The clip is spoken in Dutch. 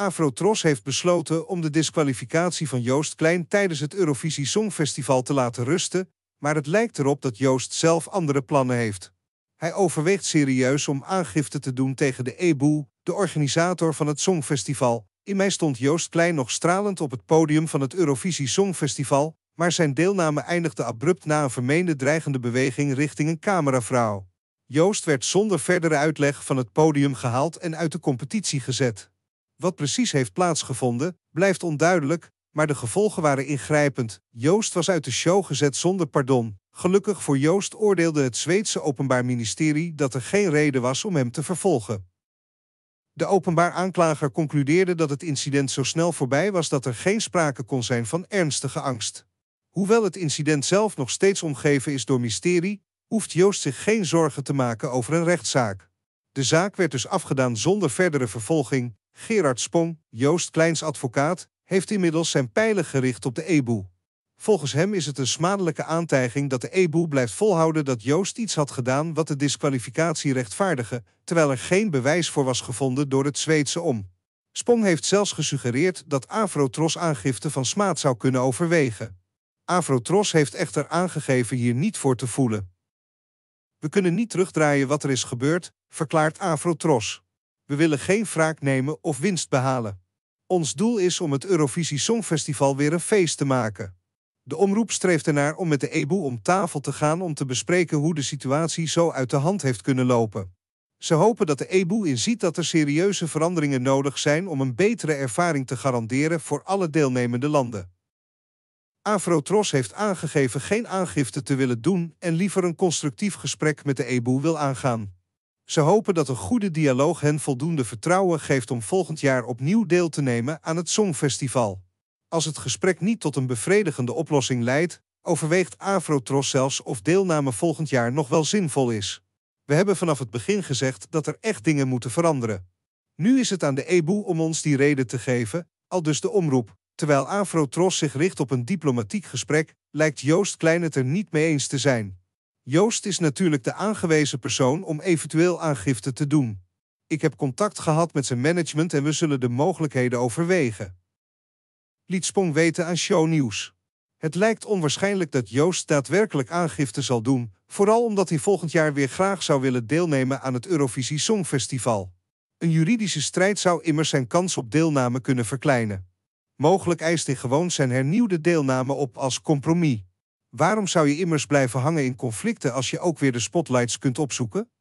Afrotros heeft besloten om de disqualificatie van Joost Klein tijdens het Eurovisie Songfestival te laten rusten, maar het lijkt erop dat Joost zelf andere plannen heeft. Hij overweegt serieus om aangifte te doen tegen de EBU, e, de organisator van het Songfestival. In mei stond Joost Klein nog stralend op het podium van het Eurovisie Songfestival, maar zijn deelname eindigde abrupt na een vermeende dreigende beweging richting een cameravrouw. Joost werd zonder verdere uitleg van het podium gehaald en uit de competitie gezet. Wat precies heeft plaatsgevonden, blijft onduidelijk, maar de gevolgen waren ingrijpend. Joost was uit de show gezet zonder pardon. Gelukkig voor Joost oordeelde het Zweedse Openbaar Ministerie dat er geen reden was om hem te vervolgen. De openbaar aanklager concludeerde dat het incident zo snel voorbij was dat er geen sprake kon zijn van ernstige angst. Hoewel het incident zelf nog steeds omgeven is door mysterie, hoeft Joost zich geen zorgen te maken over een rechtszaak. De zaak werd dus afgedaan zonder verdere vervolging Gerard Spong, Joost Kleins advocaat, heeft inmiddels zijn pijlen gericht op de EBU. Volgens hem is het een smadelijke aantijging dat de EBU blijft volhouden dat Joost iets had gedaan wat de disqualificatie rechtvaardigde, terwijl er geen bewijs voor was gevonden door het Zweedse om. Spong heeft zelfs gesuggereerd dat Afrotros aangifte van smaad zou kunnen overwegen. Afrotros heeft echter aangegeven hier niet voor te voelen. We kunnen niet terugdraaien wat er is gebeurd, verklaart Afrotros. We willen geen wraak nemen of winst behalen. Ons doel is om het Eurovisie Songfestival weer een feest te maken. De omroep streeft ernaar om met de EBU om tafel te gaan om te bespreken hoe de situatie zo uit de hand heeft kunnen lopen. Ze hopen dat de EBU inziet dat er serieuze veranderingen nodig zijn om een betere ervaring te garanderen voor alle deelnemende landen. Afrotros heeft aangegeven geen aangifte te willen doen en liever een constructief gesprek met de EBU wil aangaan. Ze hopen dat een goede dialoog hen voldoende vertrouwen geeft om volgend jaar opnieuw deel te nemen aan het Songfestival. Als het gesprek niet tot een bevredigende oplossing leidt, overweegt Afrotros zelfs of deelname volgend jaar nog wel zinvol is. We hebben vanaf het begin gezegd dat er echt dingen moeten veranderen. Nu is het aan de EBU om ons die reden te geven, al dus de omroep. Terwijl Afrotros zich richt op een diplomatiek gesprek, lijkt Joost Klein het er niet mee eens te zijn. Joost is natuurlijk de aangewezen persoon om eventueel aangifte te doen. Ik heb contact gehad met zijn management en we zullen de mogelijkheden overwegen. Liet Spong weten aan Show News. Het lijkt onwaarschijnlijk dat Joost daadwerkelijk aangifte zal doen, vooral omdat hij volgend jaar weer graag zou willen deelnemen aan het Eurovisie Songfestival. Een juridische strijd zou immers zijn kans op deelname kunnen verkleinen. Mogelijk eist hij gewoon zijn hernieuwde deelname op als compromis. Waarom zou je immers blijven hangen in conflicten als je ook weer de spotlights kunt opzoeken?